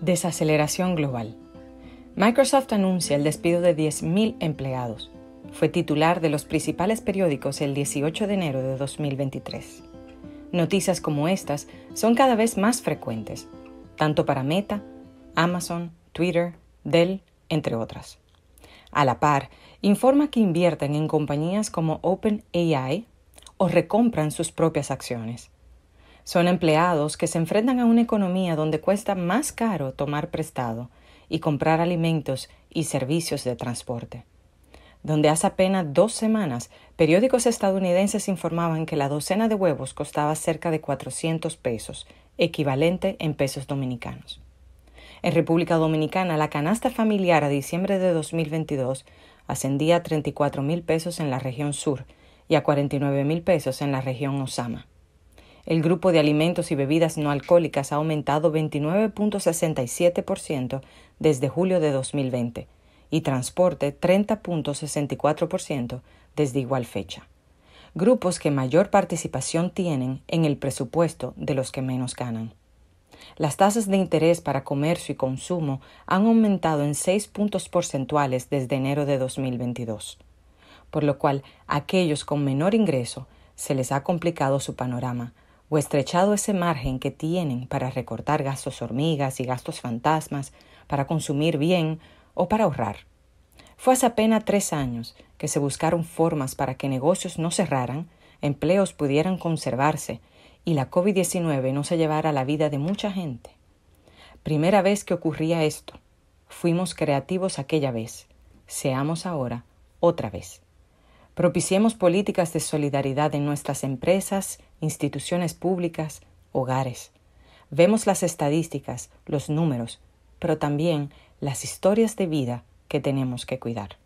Desaceleración global. Microsoft anuncia el despido de 10.000 empleados. Fue titular de los principales periódicos el 18 de enero de 2023. Noticias como estas son cada vez más frecuentes, tanto para Meta, Amazon, Twitter, Dell, entre otras. A la par, informa que invierten en compañías como OpenAI o recompran sus propias acciones. Son empleados que se enfrentan a una economía donde cuesta más caro tomar prestado y comprar alimentos y servicios de transporte. Donde hace apenas dos semanas periódicos estadounidenses informaban que la docena de huevos costaba cerca de 400 pesos, equivalente en pesos dominicanos. En República Dominicana, la canasta familiar a diciembre de 2022 ascendía a 34 mil pesos en la región sur y a 49 mil pesos en la región Osama. El grupo de alimentos y bebidas no alcohólicas ha aumentado 29.67% desde julio de 2020 y transporte 30.64% desde igual fecha. Grupos que mayor participación tienen en el presupuesto de los que menos ganan. Las tasas de interés para comercio y consumo han aumentado en 6 puntos porcentuales desde enero de 2022, por lo cual a aquellos con menor ingreso se les ha complicado su panorama, o estrechado ese margen que tienen para recortar gastos hormigas y gastos fantasmas, para consumir bien o para ahorrar. Fue hace apenas tres años que se buscaron formas para que negocios no cerraran, empleos pudieran conservarse y la COVID-19 no se llevara la vida de mucha gente. Primera vez que ocurría esto. Fuimos creativos aquella vez. Seamos ahora otra vez. Propiciemos políticas de solidaridad en nuestras empresas, instituciones públicas, hogares. Vemos las estadísticas, los números, pero también las historias de vida que tenemos que cuidar.